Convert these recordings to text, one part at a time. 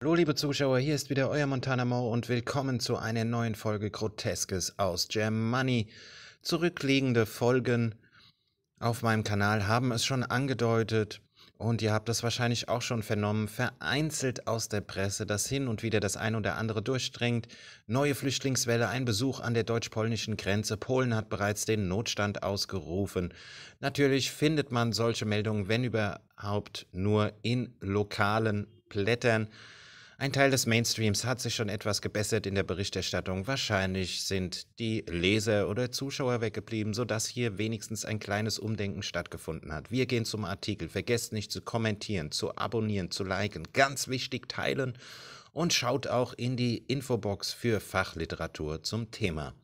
Hallo liebe Zuschauer, hier ist wieder euer Montana Mo und willkommen zu einer neuen Folge Groteskes aus Germany. Zurückliegende Folgen auf meinem Kanal haben es schon angedeutet und ihr habt es wahrscheinlich auch schon vernommen, vereinzelt aus der Presse, dass hin und wieder das ein oder andere durchdringt. Neue Flüchtlingswelle, ein Besuch an der deutsch-polnischen Grenze, Polen hat bereits den Notstand ausgerufen. Natürlich findet man solche Meldungen, wenn überhaupt, nur in lokalen Blättern. Ein Teil des Mainstreams hat sich schon etwas gebessert in der Berichterstattung. Wahrscheinlich sind die Leser oder Zuschauer weggeblieben, sodass hier wenigstens ein kleines Umdenken stattgefunden hat. Wir gehen zum Artikel. Vergesst nicht zu kommentieren, zu abonnieren, zu liken. Ganz wichtig, teilen und schaut auch in die Infobox für Fachliteratur zum Thema.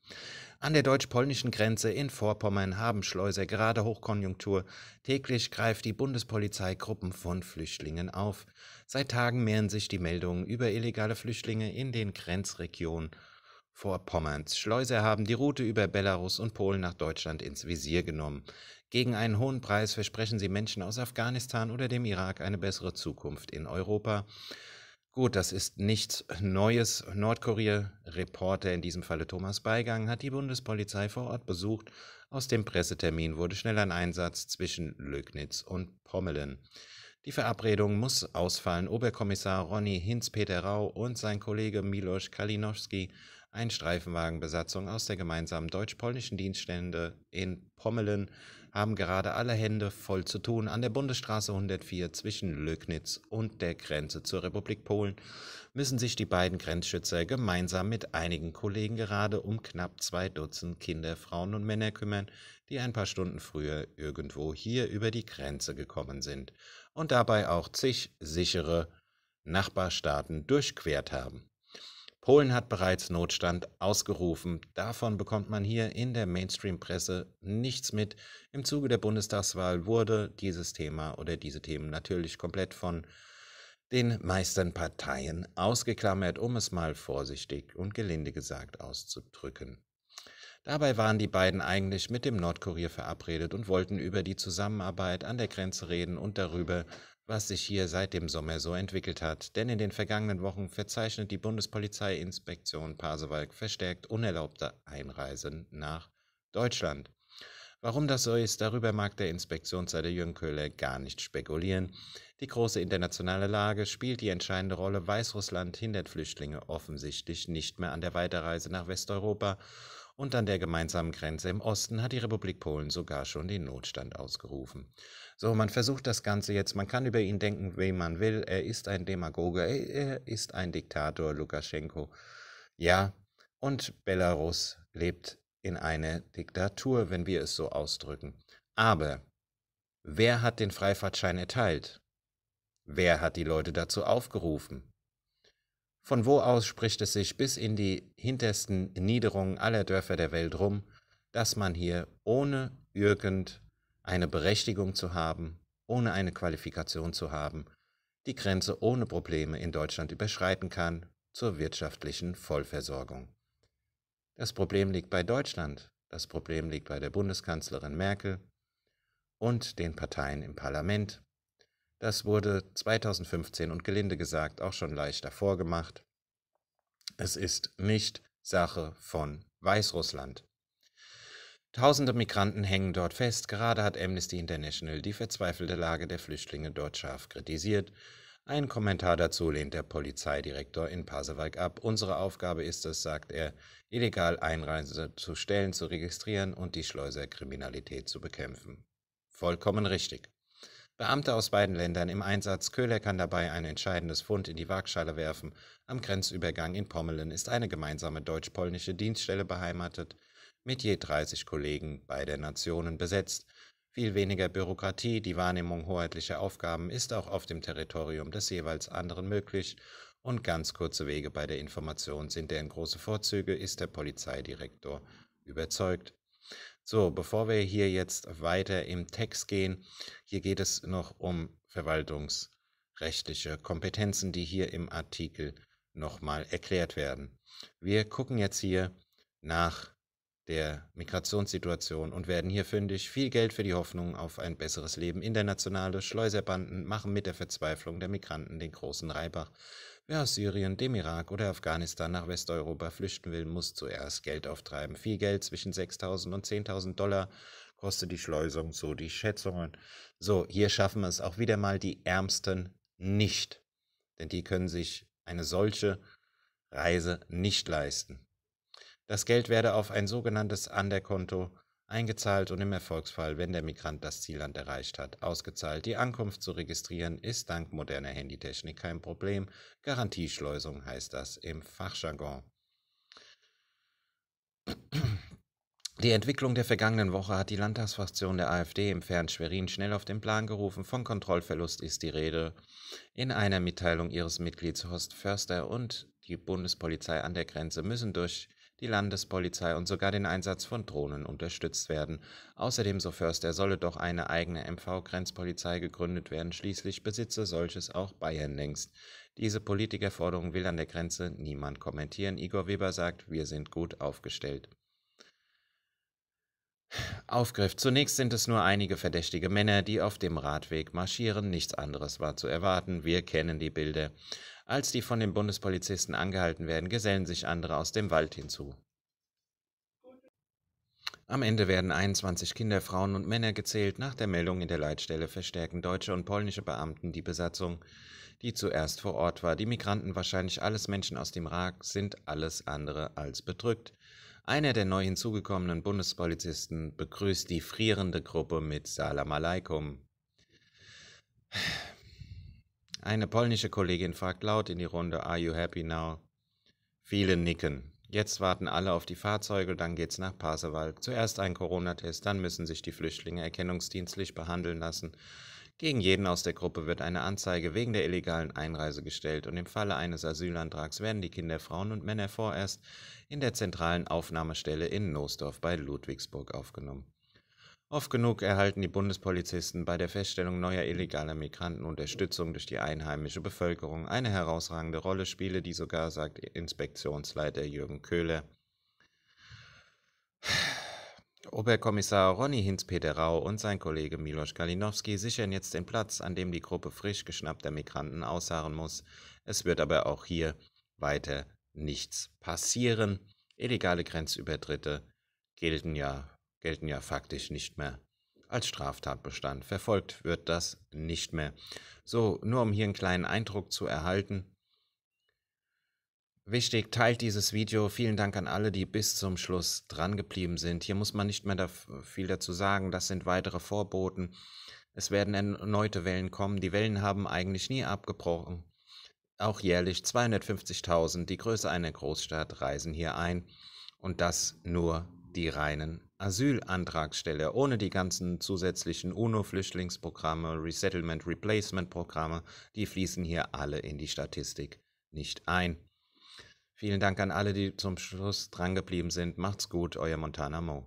An der deutsch-polnischen Grenze in Vorpommern haben Schleuser gerade Hochkonjunktur. Täglich greift die Bundespolizei Gruppen von Flüchtlingen auf. Seit Tagen mehren sich die Meldungen über illegale Flüchtlinge in den Grenzregionen Vorpommerns. Schleuser haben die Route über Belarus und Polen nach Deutschland ins Visier genommen. Gegen einen hohen Preis versprechen sie Menschen aus Afghanistan oder dem Irak eine bessere Zukunft in Europa. Gut, das ist nichts Neues. Nordkorea-Reporter, in diesem Falle Thomas Beigang, hat die Bundespolizei vor Ort besucht. Aus dem Pressetermin wurde schnell ein Einsatz zwischen Lögnitz und Pommelen. Die Verabredung muss ausfallen. Oberkommissar Ronny hinz peter Rau und sein Kollege Milos Kalinowski, ein Streifenwagenbesatzung aus der gemeinsamen deutsch-polnischen Dienststände in Pommelen, haben gerade alle Hände voll zu tun an der Bundesstraße 104 zwischen Lögnitz und der Grenze zur Republik Polen, müssen sich die beiden Grenzschützer gemeinsam mit einigen Kollegen gerade um knapp zwei Dutzend Kinder, Frauen und Männer kümmern, die ein paar Stunden früher irgendwo hier über die Grenze gekommen sind und dabei auch zig sichere Nachbarstaaten durchquert haben. Polen hat bereits Notstand ausgerufen. Davon bekommt man hier in der Mainstream-Presse nichts mit. Im Zuge der Bundestagswahl wurde dieses Thema oder diese Themen natürlich komplett von den meisten Parteien ausgeklammert, um es mal vorsichtig und gelinde gesagt auszudrücken. Dabei waren die beiden eigentlich mit dem Nordkurier verabredet und wollten über die Zusammenarbeit an der Grenze reden und darüber, was sich hier seit dem Sommer so entwickelt hat. Denn in den vergangenen Wochen verzeichnet die Bundespolizeiinspektion Pasewalk verstärkt unerlaubte Einreisen nach Deutschland. Warum das so ist, darüber mag der Inspektionsseite Jürgen gar nicht spekulieren. Die große internationale Lage spielt die entscheidende Rolle. Weißrussland hindert Flüchtlinge offensichtlich nicht mehr an der Weiterreise nach Westeuropa und an der gemeinsamen Grenze im Osten hat die Republik Polen sogar schon den Notstand ausgerufen. So, man versucht das Ganze jetzt, man kann über ihn denken, wem man will, er ist ein Demagoge, er ist ein Diktator, Lukaschenko. Ja, und Belarus lebt in einer Diktatur, wenn wir es so ausdrücken. Aber wer hat den Freifahrtschein erteilt? Wer hat die Leute dazu aufgerufen? Von wo aus spricht es sich bis in die hintersten Niederungen aller Dörfer der Welt rum, dass man hier ohne eine Berechtigung zu haben, ohne eine Qualifikation zu haben, die Grenze ohne Probleme in Deutschland überschreiten kann zur wirtschaftlichen Vollversorgung. Das Problem liegt bei Deutschland, das Problem liegt bei der Bundeskanzlerin Merkel und den Parteien im Parlament, das wurde 2015 und gelinde gesagt auch schon leicht davor gemacht. Es ist nicht Sache von Weißrussland. Tausende Migranten hängen dort fest. Gerade hat Amnesty International die verzweifelte Lage der Flüchtlinge dort scharf kritisiert. Ein Kommentar dazu lehnt der Polizeidirektor in Pasewalk ab. Unsere Aufgabe ist es, sagt er, illegal Einreise zu stellen, zu registrieren und die Schleuserkriminalität zu bekämpfen. Vollkommen richtig. Beamte aus beiden Ländern im Einsatz, Köhler kann dabei ein entscheidendes Fund in die Waagschale werfen. Am Grenzübergang in Pommelen ist eine gemeinsame deutsch-polnische Dienststelle beheimatet, mit je 30 Kollegen beider Nationen besetzt. Viel weniger Bürokratie, die Wahrnehmung hoheitlicher Aufgaben ist auch auf dem Territorium des jeweils anderen möglich und ganz kurze Wege bei der Information sind deren große Vorzüge, ist der Polizeidirektor überzeugt. So, bevor wir hier jetzt weiter im Text gehen, hier geht es noch um verwaltungsrechtliche Kompetenzen, die hier im Artikel nochmal erklärt werden. Wir gucken jetzt hier nach der Migrationssituation und werden hier fündig. Viel Geld für die Hoffnung auf ein besseres Leben. Internationale Schleuserbanden machen mit der Verzweiflung der Migranten den großen Reibach. Wer aus Syrien, dem Irak oder Afghanistan nach Westeuropa flüchten will, muss zuerst Geld auftreiben. Viel Geld zwischen 6.000 und 10.000 Dollar kostet die Schleusung, so die Schätzungen. So, hier schaffen wir es auch wieder mal die Ärmsten nicht, denn die können sich eine solche Reise nicht leisten. Das Geld werde auf ein sogenanntes Anderkonto eingezahlt und im Erfolgsfall, wenn der Migrant das Zielland erreicht hat, ausgezahlt. Die Ankunft zu registrieren ist dank moderner Handytechnik kein Problem. Garantieschleusung heißt das im Fachjargon. Die Entwicklung der vergangenen Woche hat die Landtagsfraktion der AfD im fernen Schwerin schnell auf den Plan gerufen. Von Kontrollverlust ist die Rede. In einer Mitteilung ihres Mitglieds Horst Förster und die Bundespolizei an der Grenze müssen durch die Landespolizei und sogar den Einsatz von Drohnen unterstützt werden. Außerdem, so Förster, solle doch eine eigene MV-Grenzpolizei gegründet werden, schließlich besitze solches auch Bayern längst. Diese Politikerforderung will an der Grenze niemand kommentieren. Igor Weber sagt, wir sind gut aufgestellt. Aufgriff. Zunächst sind es nur einige verdächtige Männer, die auf dem Radweg marschieren. Nichts anderes war zu erwarten. Wir kennen die Bilder. Als die von den Bundespolizisten angehalten werden, gesellen sich andere aus dem Wald hinzu. Am Ende werden 21 Kinder, Frauen und Männer gezählt. Nach der Meldung in der Leitstelle verstärken deutsche und polnische Beamten die Besatzung, die zuerst vor Ort war. Die Migranten, wahrscheinlich alles Menschen aus dem Irak, sind alles andere als bedrückt. Einer der neu hinzugekommenen Bundespolizisten begrüßt die frierende Gruppe mit Salam Aleikum. Eine polnische Kollegin fragt laut in die Runde, Are you happy now? Viele nicken. Jetzt warten alle auf die Fahrzeuge, dann geht's nach Pasewalk. Zuerst ein Corona-Test, dann müssen sich die Flüchtlinge erkennungsdienstlich behandeln lassen. Gegen jeden aus der Gruppe wird eine Anzeige wegen der illegalen Einreise gestellt und im Falle eines Asylantrags werden die Kinder, Frauen und Männer vorerst in der zentralen Aufnahmestelle in Nosdorf bei Ludwigsburg aufgenommen. Oft genug erhalten die Bundespolizisten bei der Feststellung neuer illegaler Migranten Unterstützung durch die einheimische Bevölkerung. Eine herausragende Rolle spiele die sogar, sagt Inspektionsleiter Jürgen Köhler. Oberkommissar Ronny hinz peter Rau und sein Kollege Milos Kalinowski sichern jetzt den Platz, an dem die Gruppe frisch geschnappter Migranten ausharren muss. Es wird aber auch hier weiter nichts passieren. Illegale Grenzübertritte gelten ja gelten ja faktisch nicht mehr als Straftatbestand. Verfolgt wird das nicht mehr. So, nur um hier einen kleinen Eindruck zu erhalten. Wichtig, teilt dieses Video. Vielen Dank an alle, die bis zum Schluss dran geblieben sind. Hier muss man nicht mehr da viel dazu sagen. Das sind weitere Vorboten. Es werden erneute Wellen kommen. Die Wellen haben eigentlich nie abgebrochen. Auch jährlich 250.000, die Größe einer Großstadt, reisen hier ein. Und das nur die reinen Asylantragsteller, ohne die ganzen zusätzlichen UNO-Flüchtlingsprogramme, Resettlement, Replacement-Programme, die fließen hier alle in die Statistik nicht ein. Vielen Dank an alle, die zum Schluss drangeblieben sind. Macht's gut, euer Montana Mo.